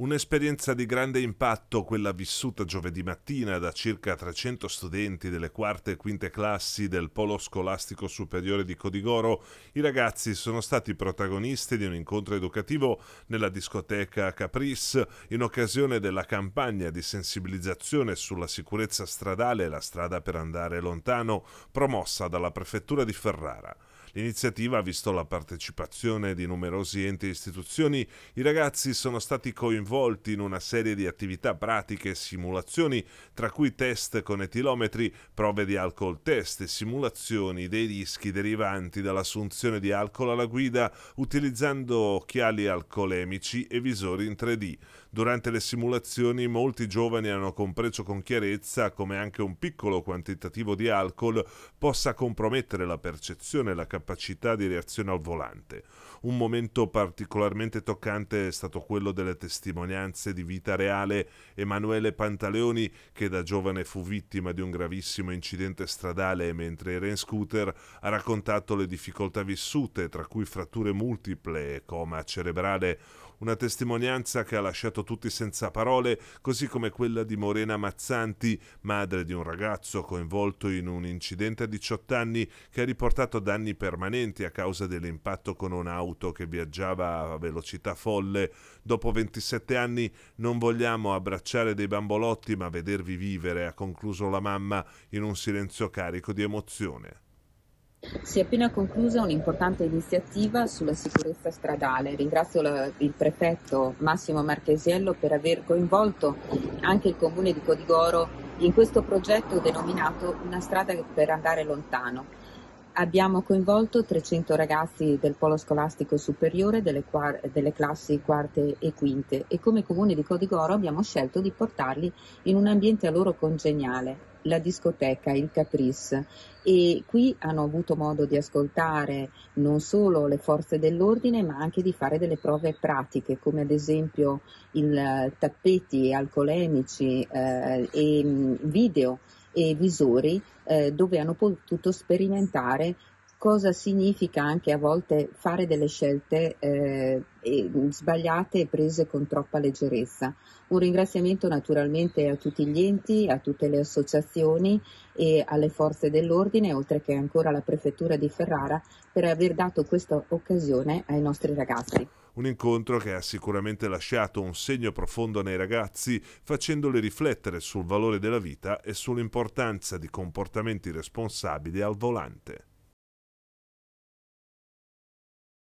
Un'esperienza di grande impatto quella vissuta giovedì mattina da circa 300 studenti delle quarte e quinte classi del Polo Scolastico Superiore di Codigoro. I ragazzi sono stati protagonisti di un incontro educativo nella discoteca Caprice in occasione della campagna di sensibilizzazione sulla sicurezza stradale e la strada per andare lontano promossa dalla Prefettura di Ferrara. L'iniziativa ha visto la partecipazione di numerosi enti e istituzioni. I ragazzi sono stati coinvolti in una serie di attività pratiche e simulazioni, tra cui test con etilometri, prove di alcol test e simulazioni dei rischi derivanti dall'assunzione di alcol alla guida utilizzando occhiali alcolemici e visori in 3D. Durante le simulazioni molti giovani hanno compreso con chiarezza come anche un piccolo quantitativo di alcol possa compromettere la percezione e la capacità capacità di reazione al volante. Un momento particolarmente toccante è stato quello delle testimonianze di vita reale Emanuele Pantaleoni che da giovane fu vittima di un gravissimo incidente stradale mentre era in scooter, ha raccontato le difficoltà vissute, tra cui fratture multiple e coma cerebrale, una testimonianza che ha lasciato tutti senza parole, così come quella di Morena Mazzanti, madre di un ragazzo coinvolto in un incidente a 18 anni che ha riportato danni per permanenti a causa dell'impatto con un'auto che viaggiava a velocità folle. Dopo 27 anni non vogliamo abbracciare dei bambolotti ma vedervi vivere, ha concluso la mamma in un silenzio carico di emozione. Si è appena conclusa un'importante iniziativa sulla sicurezza stradale. Ringrazio la, il prefetto Massimo Marchesiello per aver coinvolto anche il comune di Codigoro in questo progetto denominato Una strada per andare lontano. Abbiamo coinvolto 300 ragazzi del polo scolastico superiore delle, quar- delle, classi quarte e quinte e come comune di Codigoro abbiamo scelto di portarli in un ambiente a loro congeniale, la discoteca, il Caprice e qui hanno avuto modo di ascoltare non solo le forze dell'ordine ma anche di fare delle prove pratiche come ad esempio il eh, tappeti alcolemici eh, e mm, video e visori eh, dove hanno potuto sperimentare cosa significa anche a volte fare delle scelte eh, sbagliate e prese con troppa leggerezza. Un ringraziamento naturalmente a tutti gli enti, a tutte le associazioni e alle forze dell'ordine, oltre che ancora alla Prefettura di Ferrara, per aver dato questa occasione ai nostri ragazzi. Un incontro che ha sicuramente lasciato un segno profondo nei ragazzi, facendoli riflettere sul valore della vita e sull'importanza di comportamenti responsabili al volante.